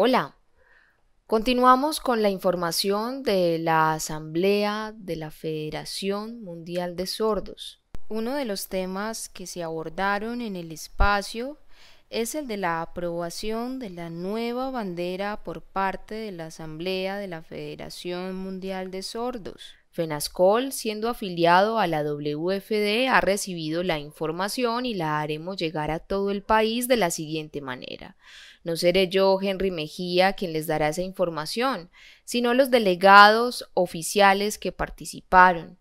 Hola, continuamos con la información de la Asamblea de la Federación Mundial de Sordos. Uno de los temas que se abordaron en el espacio es el de la aprobación de la nueva bandera por parte de la Asamblea de la Federación Mundial de Sordos. FENASCOL, siendo afiliado a la WFD, ha recibido la información y la haremos llegar a todo el país de la siguiente manera. No seré yo, Henry Mejía, quien les dará esa información, sino los delegados oficiales que participaron.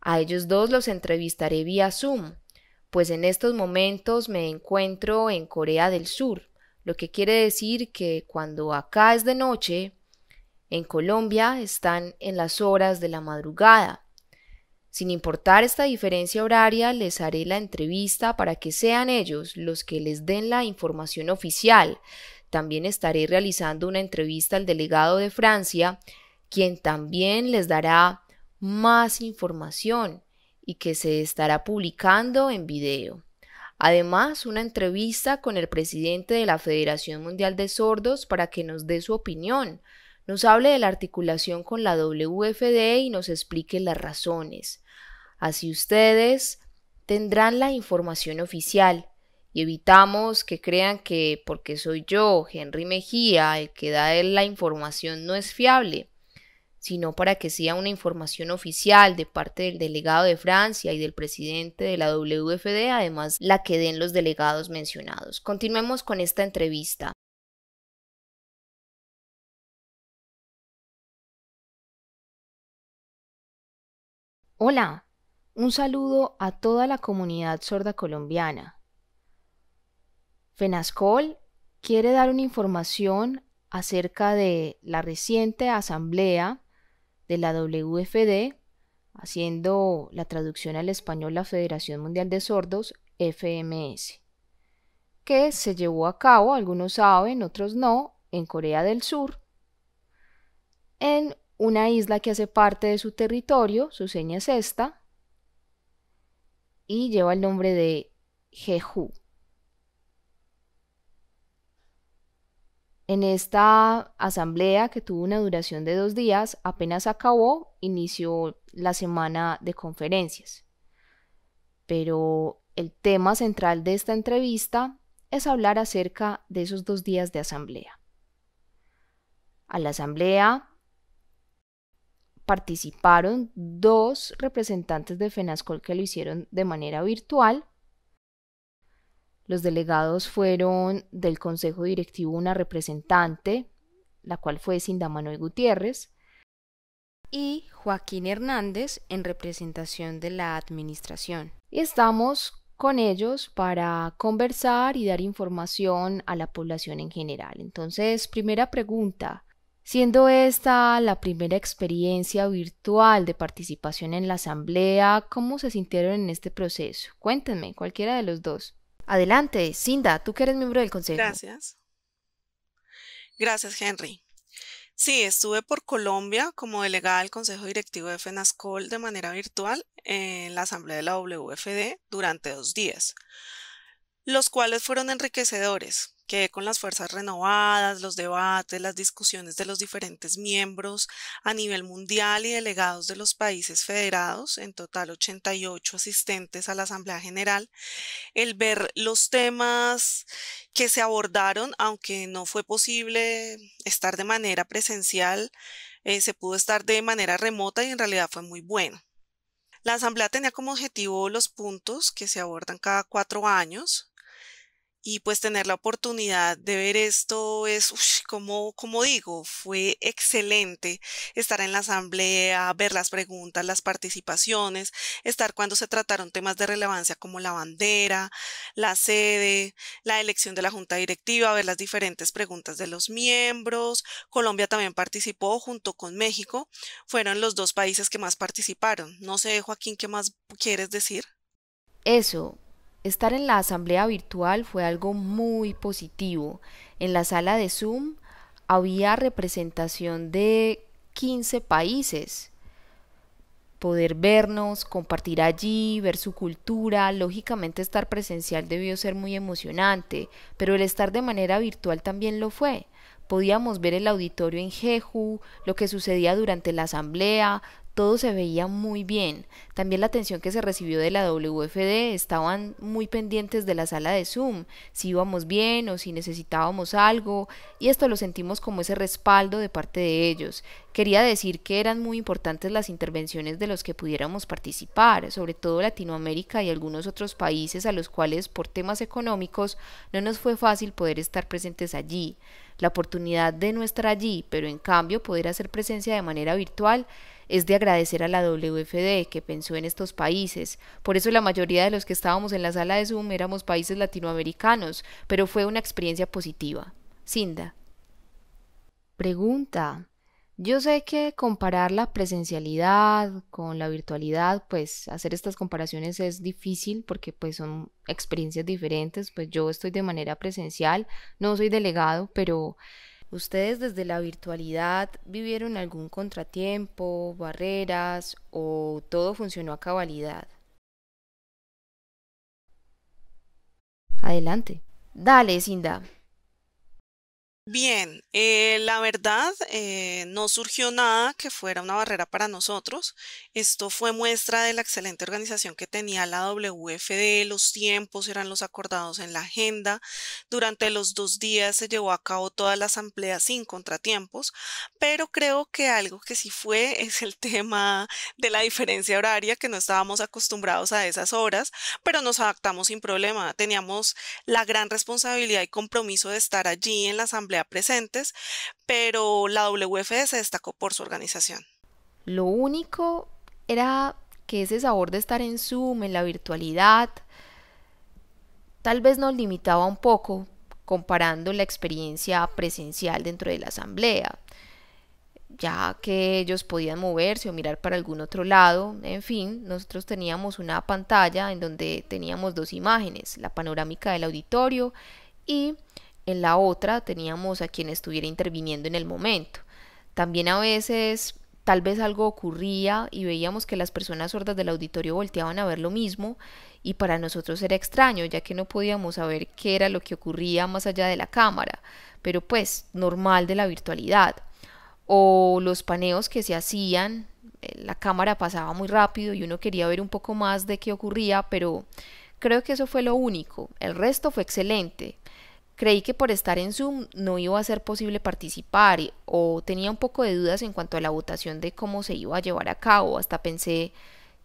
A ellos dos los entrevistaré vía Zoom, pues en estos momentos me encuentro en Corea del Sur, lo que quiere decir que cuando acá es de noche, en Colombia están en las horas de la madrugada sin importar esta diferencia horaria, les haré la entrevista para que sean ellos los que les den la información oficial. También estaré realizando una entrevista al delegado de Francia, quien también les dará más información y que se estará publicando en video. Además, una entrevista con el presidente de la Federación Mundial de Sordos para que nos dé su opinión, nos hable de la articulación con la WFD y nos explique las razones. Así ustedes tendrán la información oficial y evitamos que crean que porque soy yo, Henry Mejía, el que da la información no es fiable, sino para que sea una información oficial de parte del delegado de Francia y del presidente de la WFD, además la que den los delegados mencionados. Continuemos con esta entrevista. Hola, un saludo a toda la comunidad sorda colombiana. FENASCOL quiere dar una información acerca de la reciente asamblea de la WFD, haciendo la traducción al español la Federación Mundial de Sordos, FMS, que se llevó a cabo, algunos saben, otros no, en Corea del Sur, en una isla que hace parte de su territorio, su seña es esta, y lleva el nombre de Jehu. En esta asamblea, que tuvo una duración de dos días, apenas acabó, inició la semana de conferencias. Pero el tema central de esta entrevista es hablar acerca de esos dos días de asamblea. A la asamblea participaron dos representantes de FENASCOL que lo hicieron de manera virtual. Los delegados fueron del Consejo Directivo una representante, la cual fue y Gutiérrez, y Joaquín Hernández en representación de la Administración. estamos con ellos para conversar y dar información a la población en general. Entonces, primera pregunta, siendo esta la primera experiencia virtual de participación en la asamblea, ¿cómo se sintieron en este proceso? Cuéntenme, cualquiera de los dos. Adelante, Cinda, tú que eres miembro del consejo. Gracias. Gracias, Henry. Sí, estuve por Colombia como delegada del Consejo Directivo de FENASCOL de manera virtual en la Asamblea de la WFD durante dos días los cuales fueron enriquecedores. que con las fuerzas renovadas, los debates, las discusiones de los diferentes miembros a nivel mundial y delegados de los países federados, en total 88 asistentes a la Asamblea General, el ver los temas que se abordaron, aunque no fue posible estar de manera presencial, eh, se pudo estar de manera remota y en realidad fue muy bueno. La Asamblea tenía como objetivo los puntos que se abordan cada cuatro años, y pues tener la oportunidad de ver esto es, como, como digo, fue excelente estar en la asamblea, ver las preguntas, las participaciones, estar cuando se trataron temas de relevancia como la bandera, la sede, la elección de la junta directiva, ver las diferentes preguntas de los miembros. Colombia también participó junto con México. Fueron los dos países que más participaron. No sé, Joaquín, ¿qué más quieres decir? Eso, Estar en la asamblea virtual fue algo muy positivo. En la sala de Zoom había representación de 15 países. Poder vernos, compartir allí, ver su cultura, lógicamente estar presencial debió ser muy emocionante, pero el estar de manera virtual también lo fue. Podíamos ver el auditorio en Jeju, lo que sucedía durante la asamblea, todo se veía muy bien. También la atención que se recibió de la WFD estaban muy pendientes de la sala de Zoom, si íbamos bien o si necesitábamos algo, y esto lo sentimos como ese respaldo de parte de ellos. Quería decir que eran muy importantes las intervenciones de los que pudiéramos participar, sobre todo Latinoamérica y algunos otros países a los cuales por temas económicos no nos fue fácil poder estar presentes allí. La oportunidad de no estar allí, pero en cambio poder hacer presencia de manera virtual, es de agradecer a la WFD que pensó en estos países. Por eso la mayoría de los que estábamos en la sala de Zoom éramos países latinoamericanos, pero fue una experiencia positiva. Cinda. Pregunta. Yo sé que comparar la presencialidad con la virtualidad, pues hacer estas comparaciones es difícil porque pues son experiencias diferentes, pues yo estoy de manera presencial, no soy delegado, pero ¿Ustedes desde la virtualidad vivieron algún contratiempo, barreras o todo funcionó a cabalidad? Adelante. Dale, Cinda. Bien, eh, la verdad, eh, no surgió nada que fuera una barrera para nosotros. Esto fue muestra de la excelente organización que tenía la WFD, los tiempos eran los acordados en la agenda. Durante los dos días se llevó a cabo toda la asamblea sin contratiempos, pero creo que algo que sí fue es el tema de la diferencia horaria, que no estábamos acostumbrados a esas horas, pero nos adaptamos sin problema. Teníamos la gran responsabilidad y compromiso de estar allí en la asamblea presentes, pero la wf se destacó por su organización. Lo único era que ese sabor de estar en Zoom, en la virtualidad, tal vez nos limitaba un poco comparando la experiencia presencial dentro de la asamblea, ya que ellos podían moverse o mirar para algún otro lado, en fin, nosotros teníamos una pantalla en donde teníamos dos imágenes, la panorámica del auditorio y en la otra teníamos a quien estuviera interviniendo en el momento. También a veces tal vez algo ocurría y veíamos que las personas sordas del auditorio volteaban a ver lo mismo y para nosotros era extraño ya que no podíamos saber qué era lo que ocurría más allá de la cámara, pero pues normal de la virtualidad. O los paneos que se hacían, eh, la cámara pasaba muy rápido y uno quería ver un poco más de qué ocurría, pero creo que eso fue lo único. El resto fue excelente. Creí que por estar en Zoom no iba a ser posible participar o tenía un poco de dudas en cuanto a la votación de cómo se iba a llevar a cabo. Hasta pensé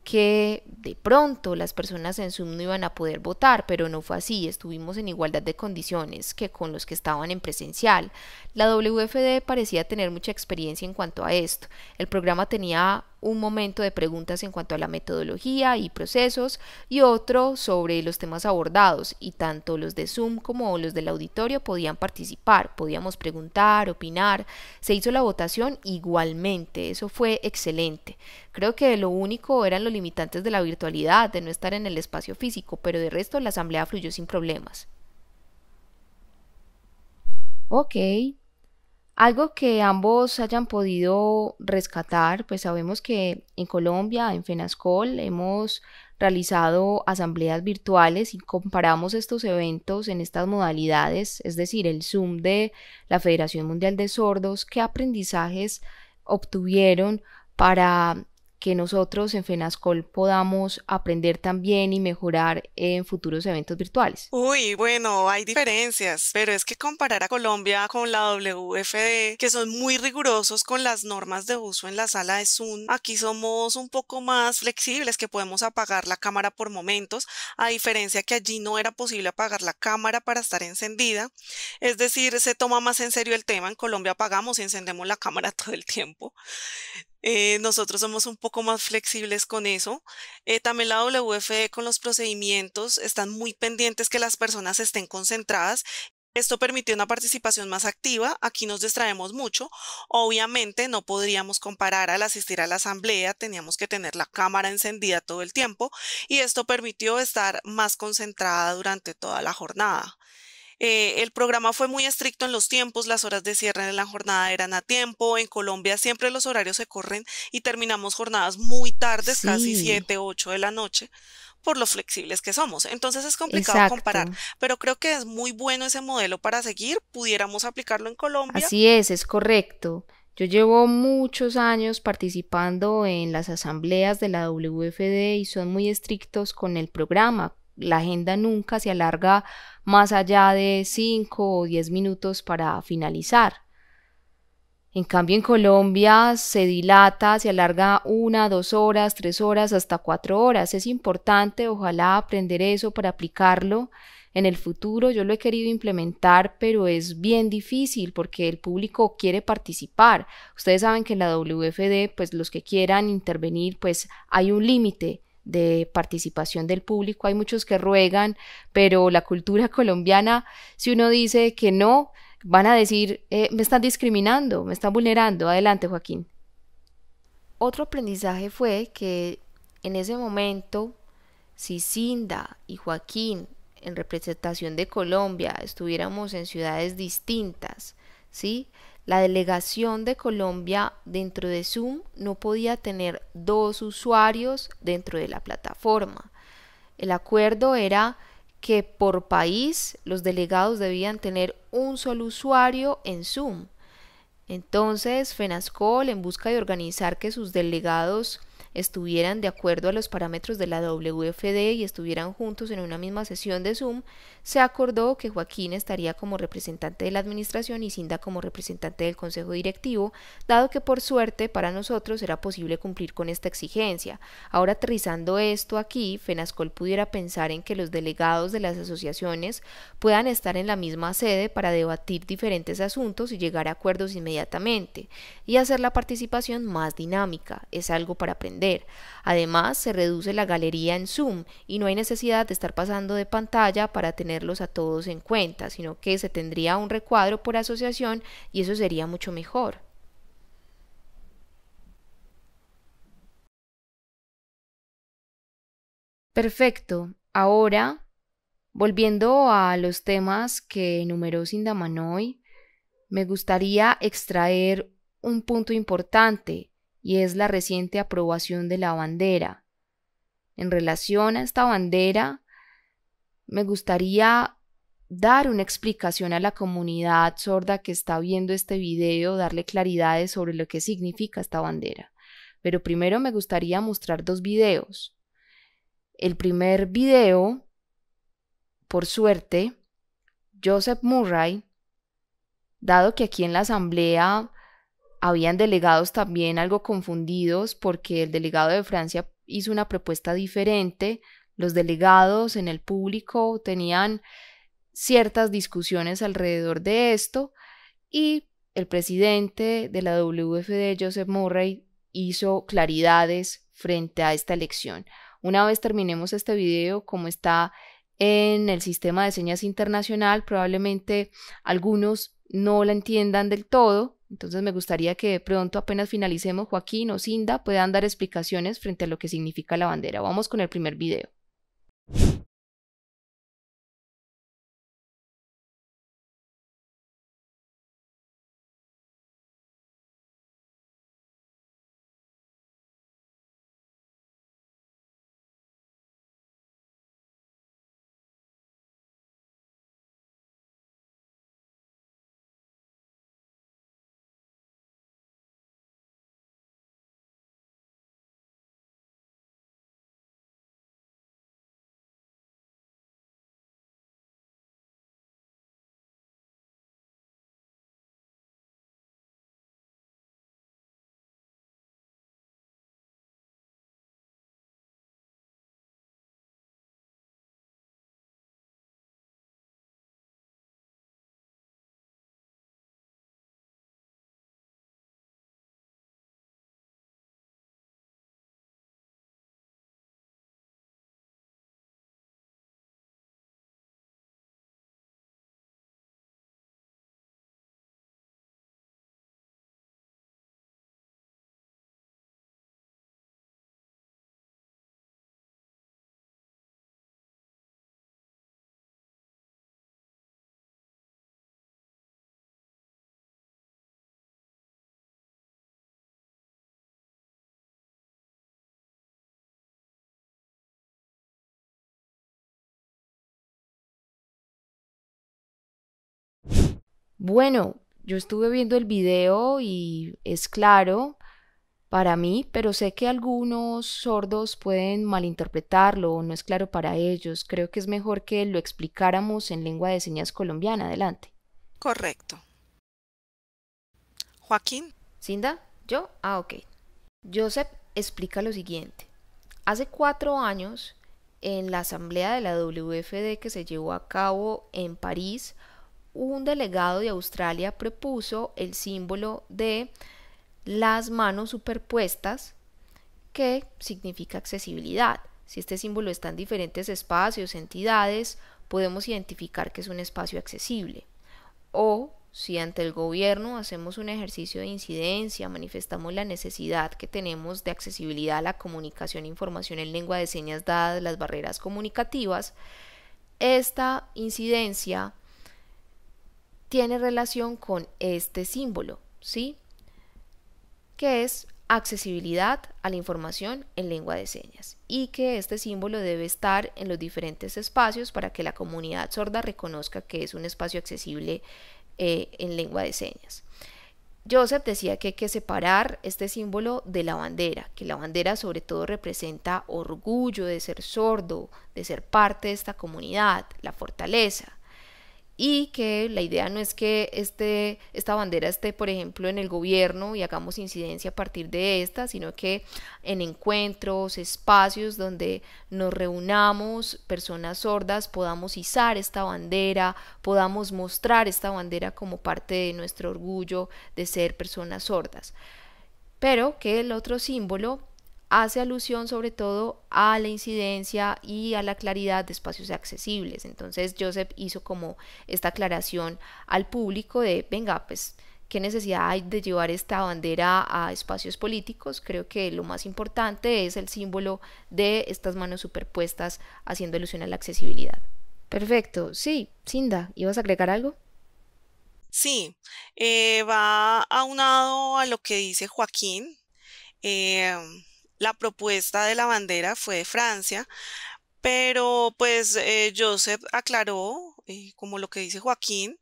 que de pronto las personas en Zoom no iban a poder votar, pero no fue así, estuvimos en igualdad de condiciones que con los que estaban en presencial. La WFD parecía tener mucha experiencia en cuanto a esto. El programa tenía un momento de preguntas en cuanto a la metodología y procesos y otro sobre los temas abordados y tanto los de Zoom como los del auditorio podían participar, podíamos preguntar, opinar, se hizo la votación igualmente, eso fue excelente. Creo que lo único eran los limitantes de la virtualidad, de no estar en el espacio físico, pero de resto la asamblea fluyó sin problemas. Ok, algo que ambos hayan podido rescatar, pues sabemos que en Colombia, en FENASCOL, hemos realizado asambleas virtuales y comparamos estos eventos en estas modalidades, es decir, el Zoom de la Federación Mundial de Sordos, qué aprendizajes obtuvieron para que nosotros en FENASCOL podamos aprender también y mejorar en futuros eventos virtuales? Uy, bueno, hay diferencias, pero es que comparar a Colombia con la WFD, que son muy rigurosos con las normas de uso en la sala de Zoom, aquí somos un poco más flexibles, que podemos apagar la cámara por momentos, a diferencia que allí no era posible apagar la cámara para estar encendida, es decir, se toma más en serio el tema, en Colombia apagamos y encendemos la cámara todo el tiempo. Eh, nosotros somos un poco más flexibles con eso. Eh, también la WFE con los procedimientos están muy pendientes que las personas estén concentradas. Esto permitió una participación más activa. Aquí nos distraemos mucho. Obviamente no podríamos comparar al asistir a la asamblea. Teníamos que tener la cámara encendida todo el tiempo y esto permitió estar más concentrada durante toda la jornada. Eh, el programa fue muy estricto en los tiempos, las horas de cierre de la jornada eran a tiempo, en Colombia siempre los horarios se corren y terminamos jornadas muy tardes, casi 7, 8 de la noche por lo flexibles que somos. Entonces es complicado comparar, pero creo que es muy bueno ese modelo para seguir, pudiéramos aplicarlo en Colombia. Así es, es correcto. Yo llevo muchos años participando en las asambleas de la WFD y son muy estrictos con el programa, la agenda nunca se alarga más allá de 5 o 10 minutos para finalizar. En cambio, en Colombia se dilata, se alarga una, dos horas, tres horas, hasta cuatro horas. Es importante, ojalá, aprender eso para aplicarlo en el futuro. Yo lo he querido implementar, pero es bien difícil porque el público quiere participar. Ustedes saben que en la WFD, pues los que quieran intervenir, pues hay un límite de participación del público. Hay muchos que ruegan, pero la cultura colombiana, si uno dice que no, van a decir, eh, me están discriminando, me están vulnerando. Adelante, Joaquín. Otro aprendizaje fue que en ese momento, si Cinda y Joaquín, en representación de Colombia, estuviéramos en ciudades distintas, ¿sí? La delegación de Colombia dentro de Zoom no podía tener dos usuarios dentro de la plataforma. El acuerdo era que por país los delegados debían tener un solo usuario en Zoom. Entonces, FENASCOL, en busca de organizar que sus delegados estuvieran de acuerdo a los parámetros de la WFD y estuvieran juntos en una misma sesión de Zoom, se acordó que Joaquín estaría como representante de la administración y Cinda como representante del consejo directivo, dado que por suerte para nosotros era posible cumplir con esta exigencia. Ahora aterrizando esto aquí, Fenascol pudiera pensar en que los delegados de las asociaciones puedan estar en la misma sede para debatir diferentes asuntos y llegar a acuerdos inmediatamente y hacer la participación más dinámica. Es algo para aprender Además, se reduce la galería en Zoom y no hay necesidad de estar pasando de pantalla para tenerlos a todos en cuenta, sino que se tendría un recuadro por asociación y eso sería mucho mejor. Perfecto. Ahora, volviendo a los temas que enumeró Sindamanoy, me gustaría extraer un punto importante y es la reciente aprobación de la bandera. En relación a esta bandera, me gustaría dar una explicación a la comunidad sorda que está viendo este video, darle claridades sobre lo que significa esta bandera. Pero primero me gustaría mostrar dos videos. El primer video, por suerte, Joseph Murray, dado que aquí en la asamblea habían delegados también algo confundidos porque el delegado de Francia hizo una propuesta diferente. Los delegados en el público tenían ciertas discusiones alrededor de esto y el presidente de la WFD, Joseph Murray, hizo claridades frente a esta elección. Una vez terminemos este video, como está en el sistema de señas internacional, probablemente algunos no la entiendan del todo, entonces me gustaría que de pronto apenas finalicemos Joaquín o Cinda puedan dar explicaciones frente a lo que significa la bandera. Vamos con el primer video. Bueno, yo estuve viendo el video y es claro para mí, pero sé que algunos sordos pueden malinterpretarlo o no es claro para ellos. Creo que es mejor que lo explicáramos en lengua de señas colombiana. Adelante. Correcto. Joaquín. Cinda, yo. Ah, ok. Joseph explica lo siguiente. Hace cuatro años, en la asamblea de la WFD que se llevó a cabo en París, un delegado de Australia propuso el símbolo de las manos superpuestas, que significa accesibilidad. Si este símbolo está en diferentes espacios, entidades, podemos identificar que es un espacio accesible. O si ante el gobierno hacemos un ejercicio de incidencia, manifestamos la necesidad que tenemos de accesibilidad a la comunicación e información en lengua de señas dadas las barreras comunicativas, esta incidencia tiene relación con este símbolo, ¿sí? Que es accesibilidad a la información en lengua de señas y que este símbolo debe estar en los diferentes espacios para que la comunidad sorda reconozca que es un espacio accesible eh, en lengua de señas. Joseph decía que hay que separar este símbolo de la bandera, que la bandera sobre todo representa orgullo de ser sordo, de ser parte de esta comunidad, la fortaleza y que la idea no es que este, esta bandera esté, por ejemplo, en el gobierno y hagamos incidencia a partir de esta, sino que en encuentros, espacios donde nos reunamos, personas sordas, podamos izar esta bandera, podamos mostrar esta bandera como parte de nuestro orgullo de ser personas sordas. Pero que el otro símbolo hace alusión sobre todo a la incidencia y a la claridad de espacios accesibles. Entonces Joseph hizo como esta aclaración al público de, venga, pues, ¿qué necesidad hay de llevar esta bandera a espacios políticos? Creo que lo más importante es el símbolo de estas manos superpuestas haciendo alusión a la accesibilidad. Perfecto, sí, Cinda, ¿ibas a agregar algo? Sí, eh, va aunado a lo que dice Joaquín. Eh, la propuesta de la bandera fue de Francia, pero pues eh, Joseph aclaró, eh, como lo que dice Joaquín,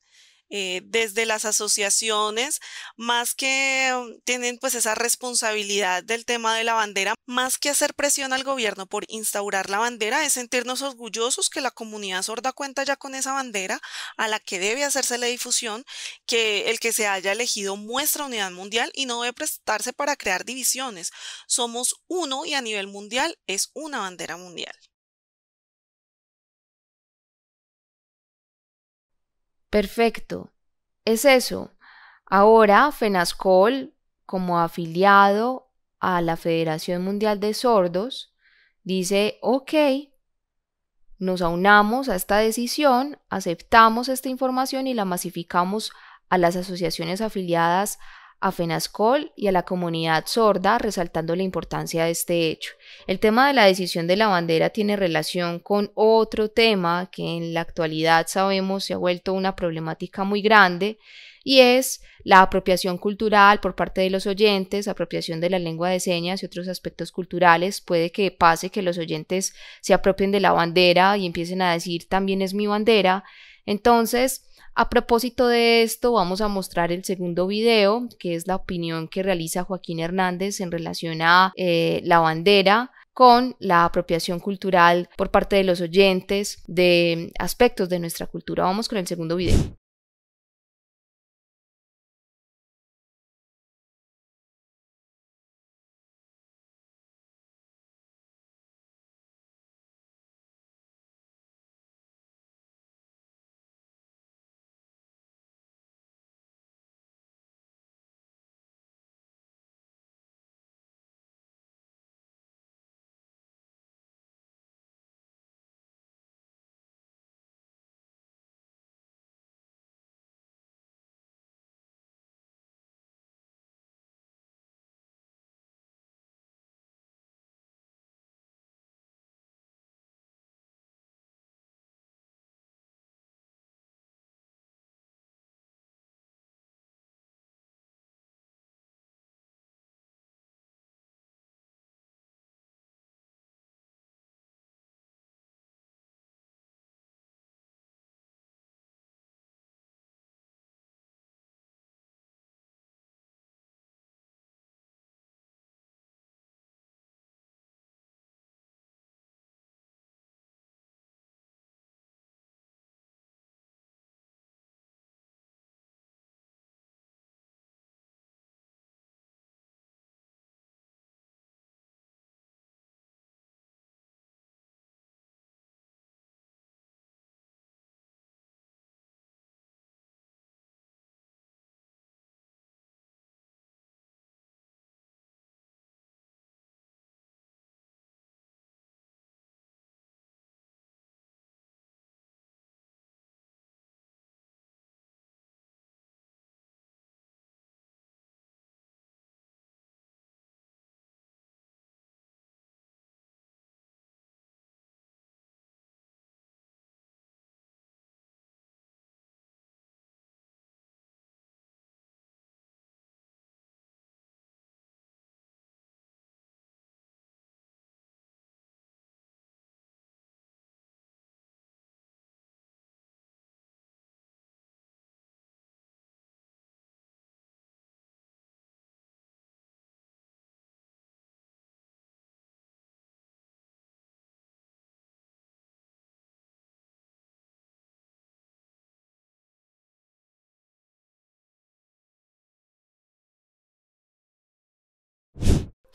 eh, desde las asociaciones, más que mm, tienen pues esa responsabilidad del tema de la bandera, más que hacer presión al gobierno por instaurar la bandera, es sentirnos orgullosos que la comunidad sorda cuenta ya con esa bandera a la que debe hacerse la difusión, que el que se haya elegido muestra unidad mundial y no debe prestarse para crear divisiones. Somos uno y a nivel mundial es una bandera mundial. Perfecto. Es eso. Ahora FENASCOL, como afiliado a la Federación Mundial de Sordos, dice, ok, nos aunamos a esta decisión, aceptamos esta información y la masificamos a las asociaciones afiliadas a FENASCOL y a la comunidad sorda, resaltando la importancia de este hecho. El tema de la decisión de la bandera tiene relación con otro tema que en la actualidad sabemos se ha vuelto una problemática muy grande y es la apropiación cultural por parte de los oyentes, apropiación de la lengua de señas y otros aspectos culturales. Puede que pase que los oyentes se apropien de la bandera y empiecen a decir también es mi bandera. Entonces, a propósito de esto, vamos a mostrar el segundo video, que es la opinión que realiza Joaquín Hernández en relación a eh, la bandera con la apropiación cultural por parte de los oyentes de aspectos de nuestra cultura. Vamos con el segundo video.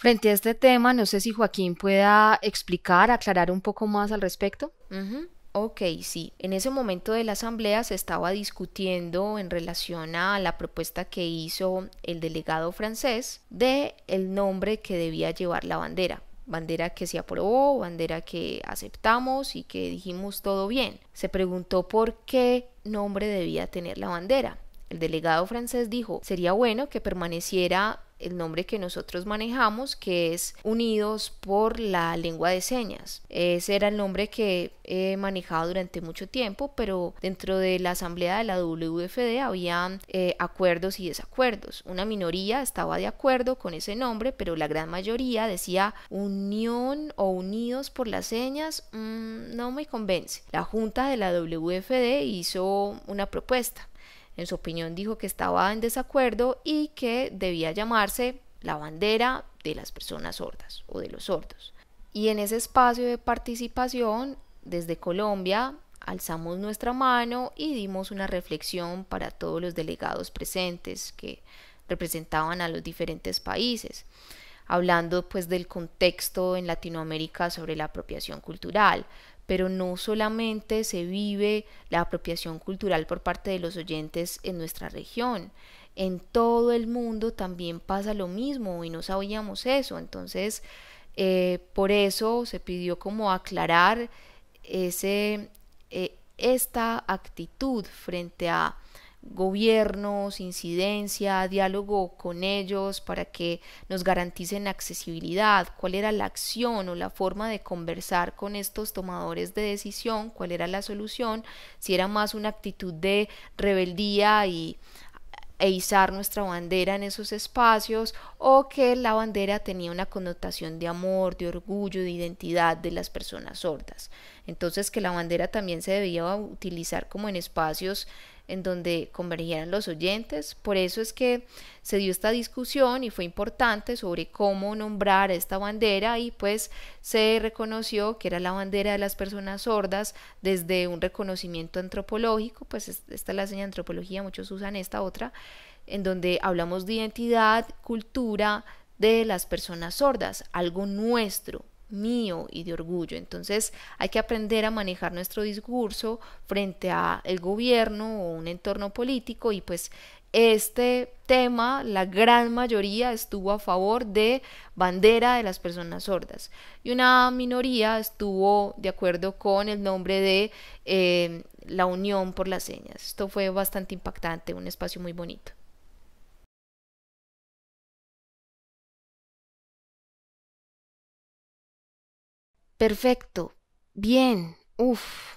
Frente a este tema, no sé si Joaquín pueda explicar, aclarar un poco más al respecto. Ok, sí. En ese momento de la asamblea se estaba discutiendo en relación a la propuesta que hizo el delegado francés de el nombre que debía llevar la bandera. Bandera que se aprobó, bandera que aceptamos y que dijimos todo bien. Se preguntó por qué nombre debía tener la bandera. El delegado francés dijo, sería bueno que permaneciera el nombre que nosotros manejamos, que es Unidos por la Lengua de Señas. Ese era el nombre que he manejado durante mucho tiempo, pero dentro de la Asamblea de la WFD habían eh, acuerdos y desacuerdos. Una minoría estaba de acuerdo con ese nombre, pero la gran mayoría decía Unión o Unidos por las Señas, mm, no me convence. La Junta de la WFD hizo una propuesta en su opinión dijo que estaba en desacuerdo y que debía llamarse la bandera de las personas sordas o de los sordos. Y en ese espacio de participación, desde Colombia, alzamos nuestra mano y dimos una reflexión para todos los delegados presentes que representaban a los diferentes países, hablando pues del contexto en Latinoamérica sobre la apropiación cultural, pero no solamente se vive la apropiación cultural por parte de los oyentes en nuestra región. En todo el mundo también pasa lo mismo y no sabíamos eso. Entonces, eh, por eso se pidió como aclarar ese, eh, esta actitud frente a gobiernos, incidencia, diálogo con ellos para que nos garanticen accesibilidad, cuál era la acción o la forma de conversar con estos tomadores de decisión, cuál era la solución, si era más una actitud de rebeldía y e izar nuestra bandera en esos espacios o que la bandera tenía una connotación de amor, de orgullo, de identidad de las personas sordas. Entonces que la bandera también se debía utilizar como en espacios en donde convergieran los oyentes. Por eso es que se dio esta discusión y fue importante sobre cómo nombrar esta bandera y pues se reconoció que era la bandera de las personas sordas desde un reconocimiento antropológico, pues esta es la señal antropología, muchos usan esta otra, en donde hablamos de identidad, cultura de las personas sordas, algo nuestro, mío y de orgullo. Entonces hay que aprender a manejar nuestro discurso frente a el gobierno o un entorno político y pues este tema, la gran mayoría estuvo a favor de bandera de las personas sordas y una minoría estuvo de acuerdo con el nombre de eh, la Unión por las Señas. Esto fue bastante impactante, un espacio muy bonito. Perfecto, bien, Uf.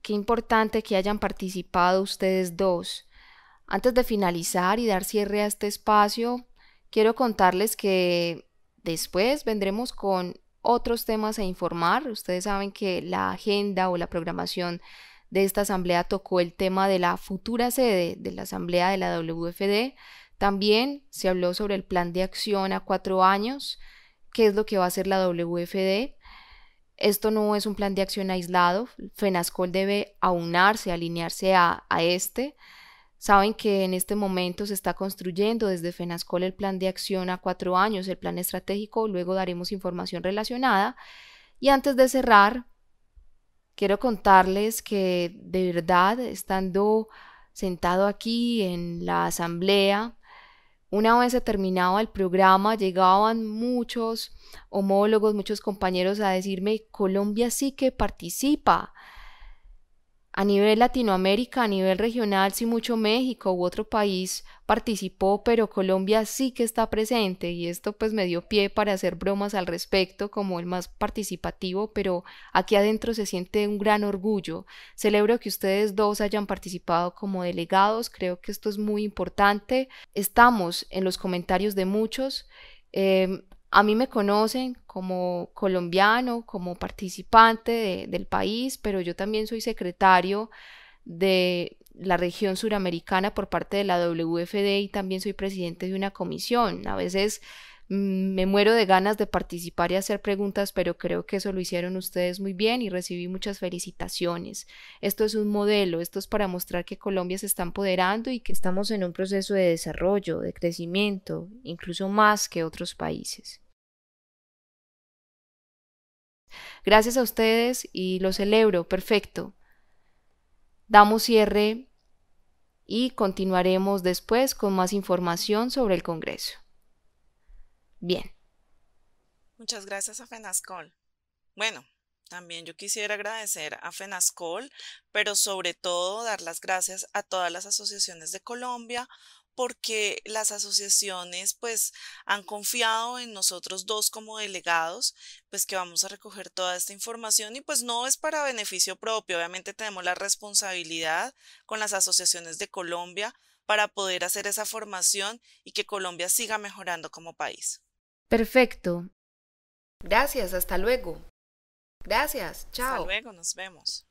qué importante que hayan participado ustedes dos. Antes de finalizar y dar cierre a este espacio, quiero contarles que después vendremos con otros temas a informar. Ustedes saben que la agenda o la programación de esta asamblea tocó el tema de la futura sede de la asamblea de la WFD. También se habló sobre el plan de acción a cuatro años, qué es lo que va a hacer la WFD esto no es un plan de acción aislado. FENASCOL debe aunarse, alinearse a, este. Saben que en este momento se está construyendo desde FENASCOL el plan de acción a cuatro años, el plan estratégico, luego daremos información relacionada. Y antes de cerrar, quiero contarles que de verdad, estando sentado aquí en la asamblea, una vez se terminaba el programa, llegaban muchos homólogos, muchos compañeros a decirme, Colombia sí que participa, a nivel Latinoamérica, a nivel regional, si mucho México u otro país participó, pero Colombia sí que está presente y esto pues me dio pie para hacer bromas al respecto como el más participativo, pero aquí adentro se siente un gran orgullo. Celebro que ustedes dos hayan participado como delegados, creo que esto es muy importante. Estamos en los comentarios de muchos. Em, a mí me conocen como colombiano, como participante del país, pero yo también soy secretario de la región suramericana por parte de la WFD y también soy presidente de una comisión. A veces Mm, me muero de ganas de participar y hacer preguntas, pero creo que eso lo hicieron ustedes muy bien y recibí muchas felicitaciones. Esto es un modelo, esto es para mostrar que Colombia se está empoderando y que estamos en un proceso de desarrollo, de crecimiento, incluso más que otros países. Gracias a ustedes y lo celebro, perfecto. Damos cierre y continuaremos después con más información sobre el Congreso bien. Muchas gracias a FENASCOL. Bueno, también yo quisiera agradecer a FENASCOL, pero sobre todo dar las gracias a todas las asociaciones de Colombia porque las asociaciones pues han confiado en nosotros dos como delegados, pues que vamos a recoger toda esta información y pues no es para beneficio propio, obviamente tenemos la responsabilidad con las asociaciones de Colombia para poder hacer esa formación y que Colombia siga mejorando como país. Perfecto. Gracias, hasta luego. Gracias, chao. Hasta luego, nos vemos.